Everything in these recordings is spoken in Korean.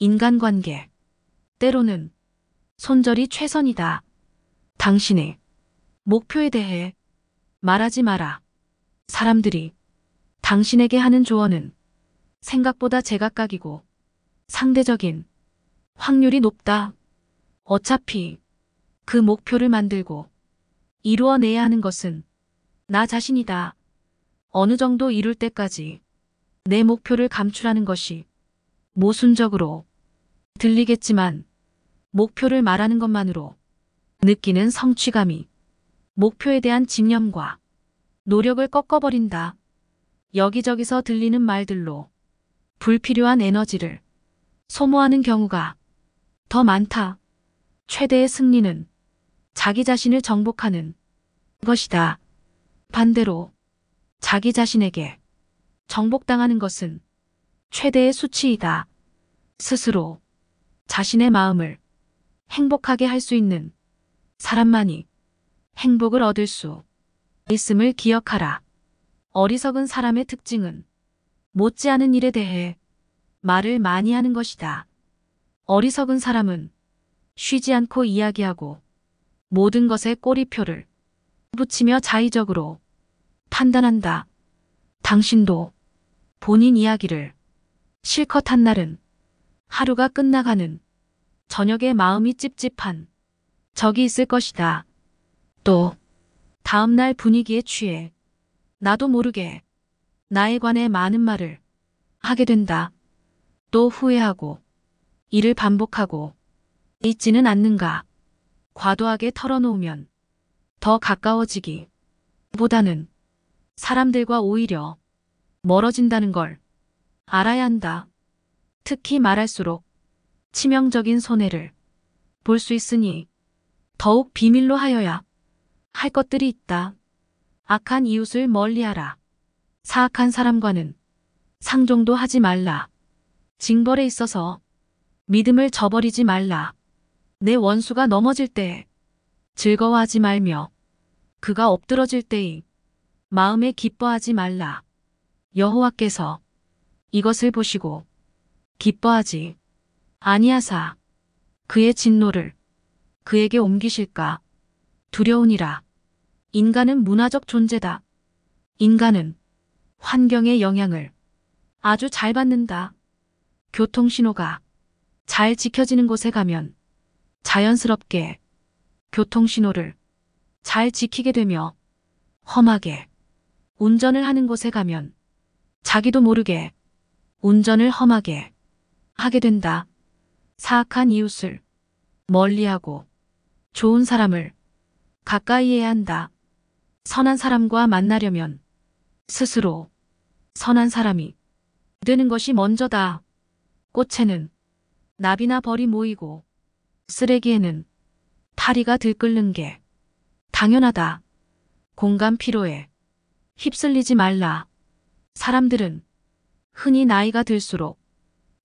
인간관계. 때로는 손절이 최선이다. 당신의 목표에 대해 말하지 마라. 사람들이 당신에게 하는 조언은 생각보다 제각각이고 상대적인 확률이 높다. 어차피 그 목표를 만들고 이루어내야 하는 것은 나 자신이다. 어느 정도 이룰 때까지 내 목표를 감출하는 것이 모순적으로 들리겠지만 목표를 말하는 것만으로 느끼는 성취감이 목표에 대한 집념과 노력을 꺾어버린다. 여기저기서 들리는 말들로 불필요한 에너지를 소모하는 경우가 더 많다. 최대의 승리는 자기 자신을 정복하는 것이다. 반대로 자기 자신에게 정복당하는 것은 최대의 수치이다. 스스로 자신의 마음을 행복하게 할 수 있는 사람만이 행복을 얻을 수 있음을 기억하라. 어리석은 사람의 특징은 못지않은 일에 대해 말을 많이 하는 것이다. 어리석은 사람은 쉬지 않고 이야기하고 모든 것에 꼬리표를 붙이며 자의적으로 판단한다. 당신도 본인 이야기를 실컷 한 날은 하루가 끝나가는 저녁에 마음이 찝찝한 적이 있을 것이다. 또 다음날 분위기에 취해 나도 모르게 나에 관해 많은 말을 하게 된다. 또 후회하고 일을 반복하고 있지는 않는가. 과도하게 털어놓으면 더 가까워지기 보다는 사람들과 오히려 멀어진다는 걸 알아야 한다. 특히 말할수록 치명적인 손해를 볼 수 있으니 더욱 비밀로 하여야 할 것들이 있다. 악한 이웃을 멀리하라. 사악한 사람과는 상종도 하지 말라. 징벌에 있어서 믿음을 저버리지 말라. 내 원수가 넘어질 때에 즐거워하지 말며 그가 엎드러질 때에 마음에 기뻐하지 말라. 여호와께서 이것을 보시고 기뻐하지 아니하사 그의 진노를 그에게 옮기실까 두려우니라. 인간은 문화적 존재다. 인간은 환경의 영향을 아주 잘 받는다. 교통신호가 잘 지켜지는 곳에 가면 자연스럽게 교통신호를 잘 지키게 되며 험하게 운전을 하는 곳에 가면 자기도 모르게 운전을 험하게 하게 된다. 사악한 이웃을 멀리하고 좋은 사람을 가까이 해야 한다. 선한 사람과 만나려면 스스로 선한 사람이 되는 것이 먼저다. 꽃에는 나비나 벌이 모이고 쓰레기에는 파리가 들끓는 게 당연하다. 공간 피로에 휩쓸리지 말라. 사람들은 흔히 나이가 들수록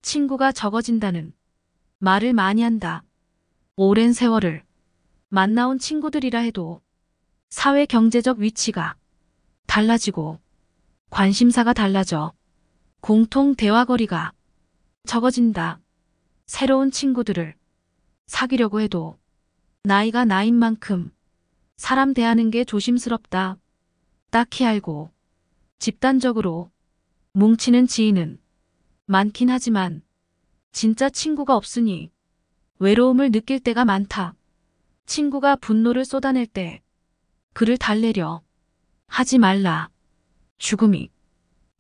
친구가 적어진다는 말을 많이 한다. 오랜 세월을 만나온 친구들이라 해도 사회 경제적 위치가 달라지고 관심사가 달라져 공통 대화거리가 적어진다. 새로운 친구들을 사귀려고 해도 나이가 나인 만큼 사람 대하는 게 조심스럽다. 딱히 알고 집단적으로 뭉치는 지인은 많긴 하지만 진짜 친구가 없으니 외로움을 느낄 때가 많다. 친구가 분노를 쏟아낼 때 그를 달래려 하지 말라. 죽음이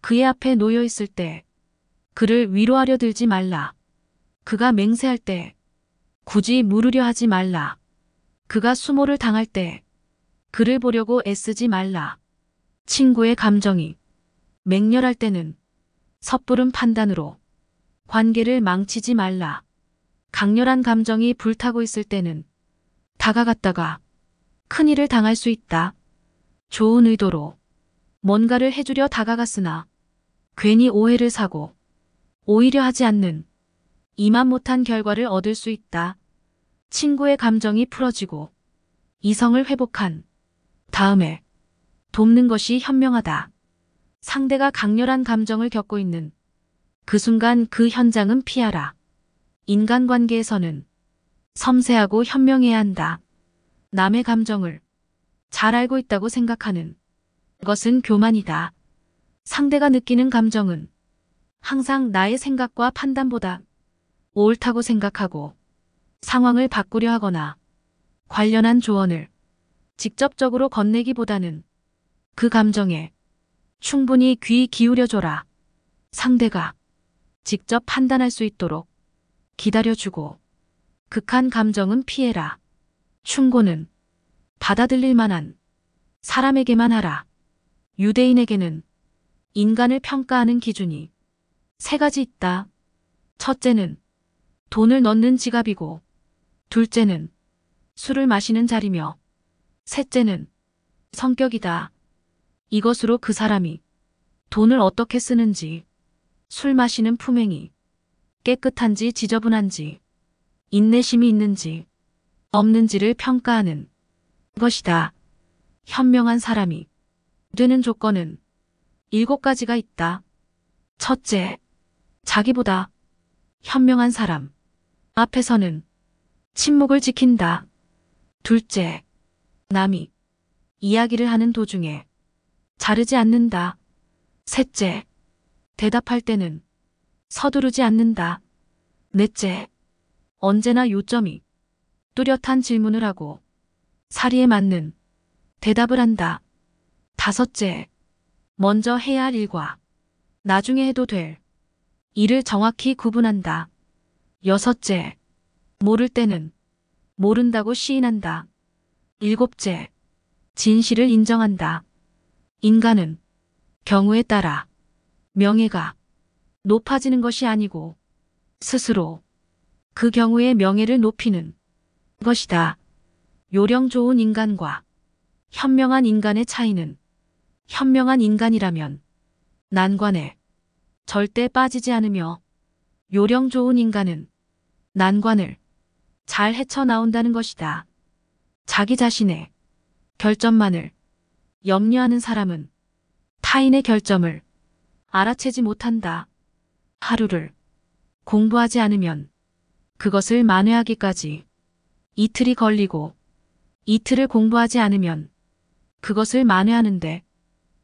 그의 앞에 놓여 있을 때 그를 위로하려 들지 말라. 그가 맹세할 때 굳이 물으려 하지 말라. 그가 수모를 당할 때 그를 보려고 애쓰지 말라. 친구의 감정이 맹렬할 때는 섣부른 판단으로 관계를 망치지 말라. 강렬한 감정이 불타고 있을 때는 다가갔다가 큰일을 당할 수 있다. 좋은 의도로 뭔가를 해주려 다가갔으나 괜히 오해를 사고 오히려 하지 않는 이만 못한 결과를 얻을 수 있다. 친구의 감정이 풀어지고 이성을 회복한 다음에 돕는 것이 현명하다. 상대가 강렬한 감정을 겪고 있는 그 순간 그 현장은 피하라. 인간관계에서는 섬세하고 현명해야 한다. 남의 감정을 잘 알고 있다고 생각하는 것은 교만이다. 상대가 느끼는 감정은 항상 나의 생각과 판단보다 옳다고 생각하고 상황을 바꾸려 하거나 관련한 조언을 직접적으로 건네기보다는 그 감정에 충분히 귀 기울여줘라. 상대가 직접 판단할 수 있도록 기다려주고 극한 감정은 피해라. 충고는 받아들일 만한 사람에게만 하라. 유대인에게는 인간을 평가하는 기준이 세 가지 있다. 첫째는 돈을 넣는 지갑이고 둘째는 술을 마시는 자리며 셋째는 성격이다. 이것으로 그 사람이 돈을 어떻게 쓰는지, 술 마시는 품행이 깨끗한지 지저분한지, 인내심이 있는지, 없는지를 평가하는 것이다. 현명한 사람이 되는 조건은 일곱 가지가 있다. 첫째, 자기보다 현명한 사람 앞에서는 침묵을 지킨다. 둘째, 남이 이야기를 하는 도중에 자르지 않는다. 셋째, 대답할 때는 서두르지 않는다. 넷째, 언제나 요점이 뚜렷한 질문을 하고 사리에 맞는 대답을 한다. 다섯째, 먼저 해야 할 일과 나중에 해도 될 일을 정확히 구분한다. 여섯째, 모를 때는 모른다고 시인한다. 일곱째, 진실을 인정한다. 인간은 경우에 따라 명예가 높아지는 것이 아니고 스스로 그 경우에 명예를 높이는 것이다. 요령 좋은 인간과 현명한 인간의 차이는 현명한 인간이라면 난관에 절대 빠지지 않으며 요령 좋은 인간은 난관을 잘 헤쳐나온다는 것이다. 자기 자신의 결점만을 염려하는 사람은 타인의 결점을 알아채지 못한다. 하루를 공부하지 않으면 그것을 만회하기까지 이틀이 걸리고 이틀을 공부하지 않으면 그것을 만회하는데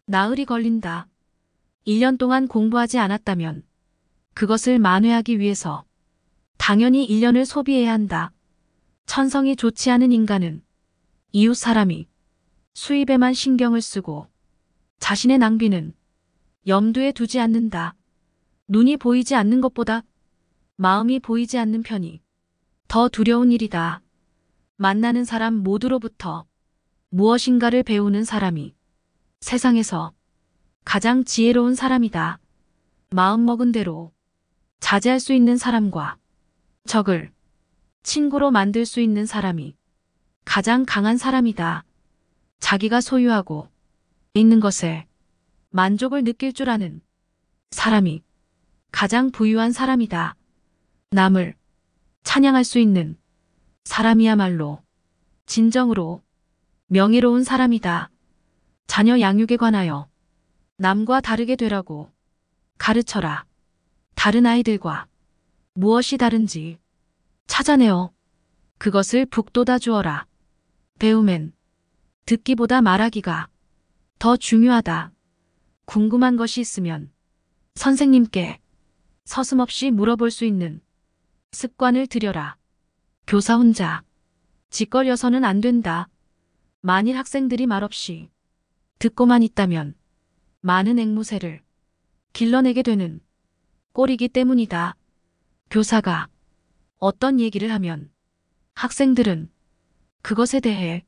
나흘이 걸린다. 1년 동안 공부하지 않았다면 그것을 만회하기 위해서 당연히 1년을 소비해야 한다. 천성이 좋지 않은 인간은 이웃 사람이 수입에만 신경을 쓰고 자신의 낭비는 염두에 두지 않는다. 눈이 보이지 않는 것보다 마음이 보이지 않는 편이 더 두려운 일이다. 만나는 사람 모두로부터 무엇인가를 배우는 사람이 세상에서 가장 지혜로운 사람이다. 마음먹은 대로 자제할 수 있는 사람과 적을 친구로 만들 수 있는 사람이 가장 강한 사람이다. 자기가 소유하고 있는 것에 만족을 느낄 줄 아는 사람이 가장 부유한 사람이다. 남을 찬양할 수 있는 사람이야말로 진정으로 명예로운 사람이다. 자녀 양육에 관하여 남과 다르게 되라고 가르쳐라. 다른 아이들과 무엇이 다른지 찾아내어 그것을 북돋아 주어라. 배우맨 듣기보다 말하기가 더 중요하다. 궁금한 것이 있으면 선생님께 서슴없이 물어볼 수 있는 습관을 들여라. 교사 혼자 짓거려서는 안 된다. 만일 학생들이 말없이 듣고만 있다면 많은 앵무새를 길러내게 되는 꼴이기 때문이다. 교사가 어떤 얘기를 하면 학생들은 그것에 대해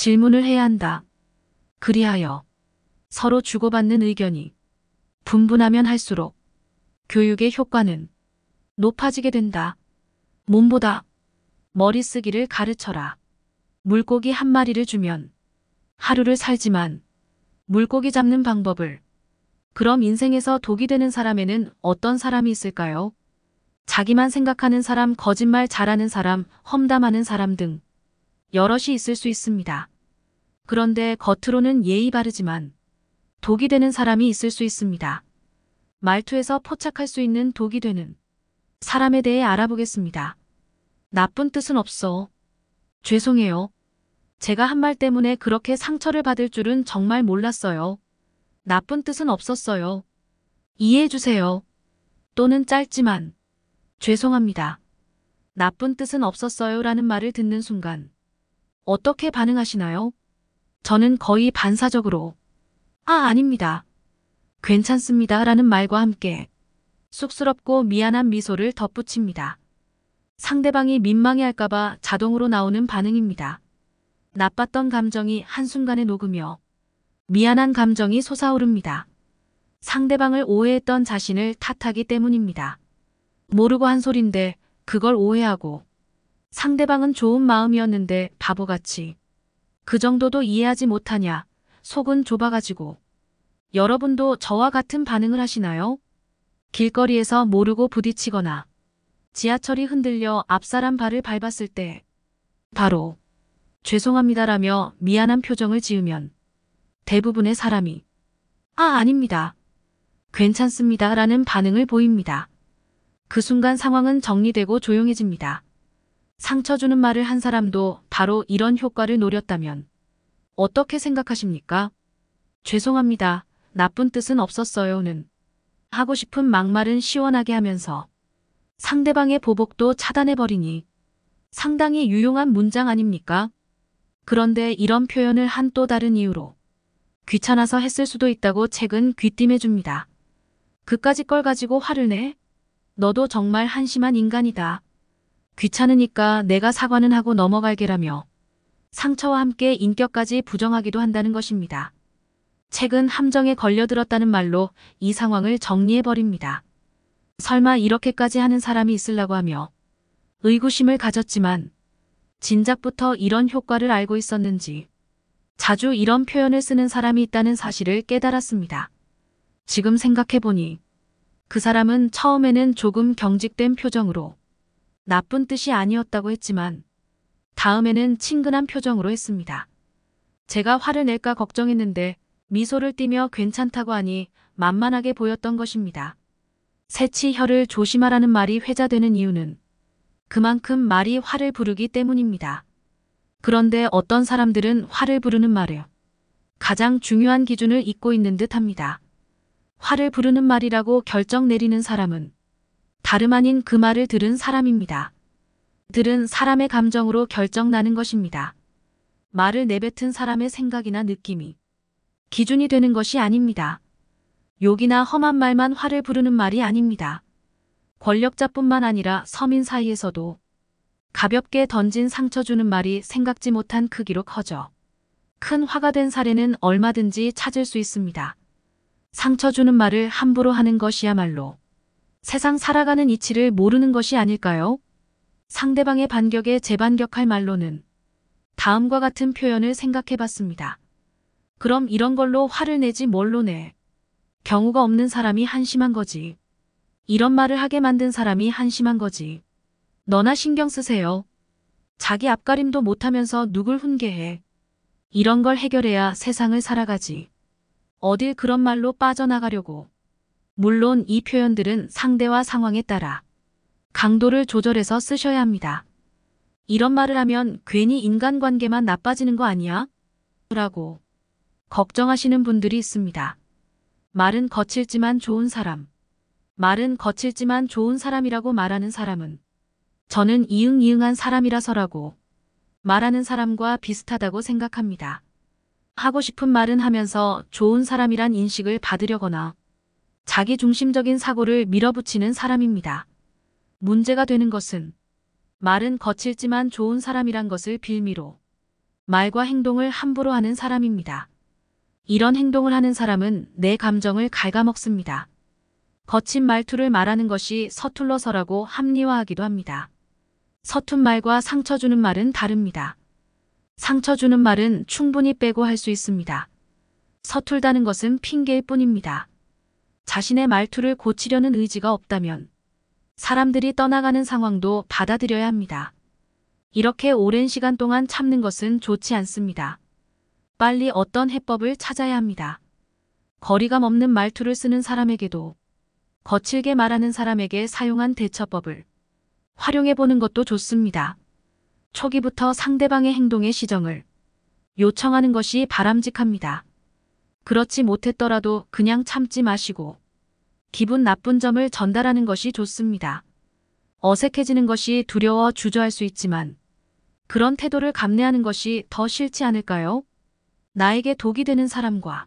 질문을 해야 한다. 그리하여 서로 주고받는 의견이 분분하면 할수록 교육의 효과는 높아지게 된다. 몸보다 머리 쓰기를 가르쳐라. 물고기 한 마리를 주면 하루를 살지만 물고기 잡는 방법을 그럼 인생에서 독이 되는 사람에는 어떤 사람이 있을까요? 자기만 생각하는 사람, 거짓말 잘하는 사람, 험담하는 사람 등 여럿이 있을 수 있습니다. 그런데 겉으로는 예의 바르지만 독이 되는 사람이 있을 수 있습니다. 말투에서 포착할 수 있는 독이 되는 사람에 대해 알아보겠습니다. 나쁜 뜻은 없어. 죄송해요. 제가 한 말 때문에 그렇게 상처를 받을 줄은 정말 몰랐어요. 나쁜 뜻은 없었어요. 이해해주세요. 또는 짧지만 죄송합니다. 나쁜 뜻은 없었어요 라는 말을 듣는 순간 어떻게 반응하시나요? 저는 거의 반사적으로 아, 아닙니다. 괜찮습니다. 라는 말과 함께 쑥스럽고 미안한 미소를 덧붙입니다. 상대방이 민망해할까봐 자동으로 나오는 반응입니다. 나빴던 감정이 한순간에 녹으며 미안한 감정이 솟아오릅니다. 상대방을 오해했던 자신을 탓하기 때문입니다. 모르고 한 소린데 그걸 오해하고 상대방은 좋은 마음이었는데 바보같이 그 정도도 이해하지 못하냐. 속은 좁아가지고. 여러분도 저와 같은 반응을 하시나요? 길거리에서 모르고 부딪히거나 지하철이 흔들려 앞사람 발을 밟았을 때 바로 죄송합니다라며 미안한 표정을 지으면 대부분의 사람이 아 아닙니다. 괜찮습니다라는 반응을 보입니다. 그 순간 상황은 정리되고 조용해집니다. 상처 주는 말을 한 사람도 바로 이런 효과를 노렸다면 어떻게 생각하십니까? 죄송합니다. 나쁜 뜻은 없었어요는 하고 싶은 막말은 시원하게 하면서 상대방의 보복도 차단해버리니 상당히 유용한 문장 아닙니까? 그런데 이런 표현을 한 또 다른 이유로 귀찮아서 했을 수도 있다고 책은 귀띔해줍니다. 그까지 걸 가지고 화를 내? 너도 정말 한심한 인간이다. 귀찮으니까 내가 사과는 하고 넘어갈게라며 상처와 함께 인격까지 부정하기도 한다는 것입니다. 책은 함정에 걸려들었다는 말로 이 상황을 정리해버립니다. 설마 이렇게까지 하는 사람이 있으려고 하며 의구심을 가졌지만 진작부터 이런 효과를 알고 있었는지 자주 이런 표현을 쓰는 사람이 있다는 사실을 깨달았습니다. 지금 생각해보니 그 사람은 처음에는 조금 경직된 표정으로 나쁜 뜻이 아니었다고 했지만 다음에는 친근한 표정으로 했습니다. 제가 화를 낼까 걱정했는데 미소를 띠며 괜찮다고 하니 만만하게 보였던 것입니다. 새치 혀를 조심하라는 말이 회자되는 이유는 그만큼 말이 화를 부르기 때문입니다. 그런데 어떤 사람들은 화를 부르는 말을 가장 중요한 기준을 잊고 있는 듯 합니다. 화를 부르는 말이라고 결정 내리는 사람은 다름 아닌 그 말을 들은 사람입니다. 들은 사람의 감정으로 결정나는 것입니다. 말을 내뱉은 사람의 생각이나 느낌이 기준이 되는 것이 아닙니다. 욕이나 험한 말만 화를 부르는 말이 아닙니다. 권력자뿐만 아니라 서민 사이에서도 가볍게 던진 상처 주는 말이 생각지 못한 크기로 커져 큰 화가 된 사례는 얼마든지 찾을 수 있습니다. 상처 주는 말을 함부로 하는 것이야말로 세상 살아가는 이치를 모르는 것이 아닐까요? 상대방의 반격에 재반격할 말로는 다음과 같은 표현을 생각해봤습니다. 그럼 이런 걸로 화를 내지 뭘로 내. 경우가 없는 사람이 한심한 거지. 이런 말을 하게 만든 사람이 한심한 거지. 너나 신경 쓰세요. 자기 앞가림도 못하면서 누굴 훈계해. 이런 걸 해결해야 세상을 살아가지. 어딜 그런 말로 빠져나가려고. 물론 이 표현들은 상대와 상황에 따라 강도를 조절해서 쓰셔야 합니다. 이런 말을 하면 괜히 인간관계만 나빠지는 거 아니야? 라고 걱정하시는 분들이 있습니다. 말은 거칠지만 좋은 사람. 말은 거칠지만 좋은 사람이라고 말하는 사람은 저는 이응이응한 사람이라서라고 말하는 사람과 비슷하다고 생각합니다. 하고 싶은 말은 하면서 좋은 사람이란 인식을 받으려거나 자기중심적인 사고를 밀어붙이는 사람입니다. 문제가 되는 것은 말은 거칠지만 좋은 사람이란 것을 빌미로 말과 행동을 함부로 하는 사람입니다. 이런 행동을 하는 사람은 내 감정을 갉아먹습니다. 거친 말투를 말하는 것이 서툴러서라고 합리화하기도 합니다. 서툰 말과 상처 주는 말은 다릅니다. 상처 주는 말은 충분히 빼고 할 수 있습니다. 서툴다는 것은 핑계일 뿐입니다. 자신의 말투를 고치려는 의지가 없다면 사람들이 떠나가는 상황도 받아들여야 합니다. 이렇게 오랜 시간 동안 참는 것은 좋지 않습니다. 빨리 어떤 해법을 찾아야 합니다. 거리감 없는 말투를 쓰는 사람에게도 거칠게 말하는 사람에게 사용한 대처법을 활용해보는 것도 좋습니다. 초기부터 상대방의 행동의 시정을 요청하는 것이 바람직합니다. 그렇지 못했더라도 그냥 참지 마시고 기분 나쁜 점을 전달하는 것이 좋습니다. 어색해지는 것이 두려워 주저할 수 있지만 그런 태도를 감내하는 것이 더 싫지 않을까요? 나에게 독이 되는 사람과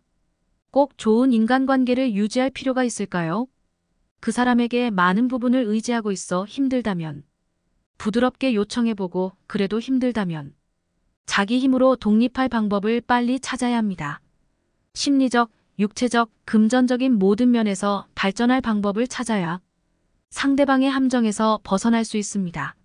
꼭 좋은 인간관계를 유지할 필요가 있을까요? 그 사람에게 많은 부분을 의지하고 있어 힘들다면 부드럽게 요청해보고 그래도 힘들다면 자기 힘으로 독립할 방법을 빨리 찾아야 합니다. 심리적 육체적, 금전적인 모든 면에서 발전할 방법을 찾아야 상대방의 함정에서 벗어날 수 있습니다.